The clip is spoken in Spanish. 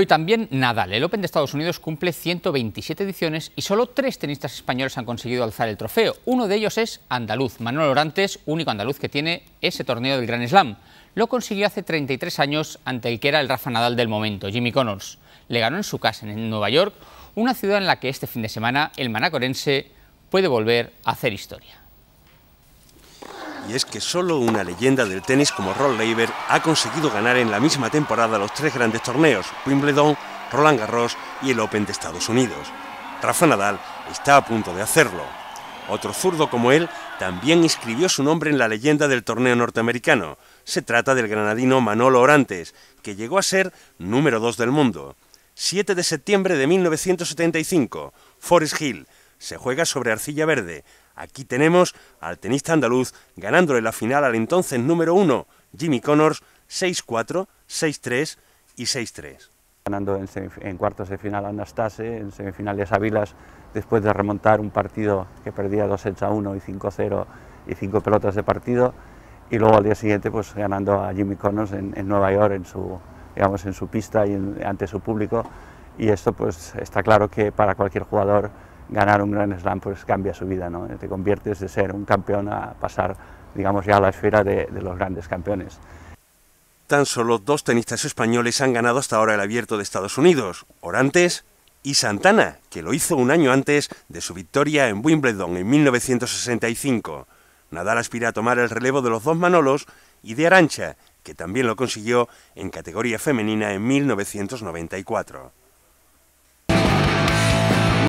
hoy también Nadal. El Open de Estados Unidos cumple 127 ediciones y solo tres tenistas españoles han conseguido alzar el trofeo. Uno de ellos es andaluz, Manuel Orantes, único andaluz que tiene ese torneo del Gran Slam. Lo consiguió hace 33 años ante el que era el Rafa Nadal del momento, Jimmy Connors. Le ganó en su casa en Nueva York, una ciudad en la que este fin de semana el manacorense puede volver a hacer historia. Y es que solo una leyenda del tenis como Rod Leiber... ha conseguido ganar en la misma temporada los tres grandes torneos, Wimbledon, Roland Garros y el Open de Estados Unidos. Rafa Nadal está a punto de hacerlo. Otro zurdo como él también inscribió su nombre en la leyenda del torneo norteamericano. Se trata del granadino Manolo Orantes, que llegó a ser número dos del mundo. 7 de septiembre de 1975, Forest Hill. Se juega sobre arcilla verde, Aquí tenemos al tenista andaluz ganándole la final al entonces número uno, Jimmy Connors, 6-4, 6-3 y 6-3. Ganando en, cuartos de final a Anastase, en semifinales a Vilas, después de remontar un partido que perdía 2 sets 1 y 5-0 y 5 pelotas de partido, y luego al día siguiente pues ganando a Jimmy Connors en, Nueva York, en su, digamos, en su pista y ante su público. Y esto pues está claro que para cualquier jugador ganar un gran slam pues cambia su vida, ¿no? Te conviertes de ser un campeón a pasar, digamos, ya a la esfera de, de los grandes campeones. Tan solo dos tenistas españoles han ganado hasta ahora el abierto de Estados Unidos, Orantes y Santana, que lo hizo un año antes de su victoria en Wimbledon en 1965. Nadal aspira a tomar el relevo de los dos Manolos y de Arancha, que también lo consiguió en categoría femenina en 1994.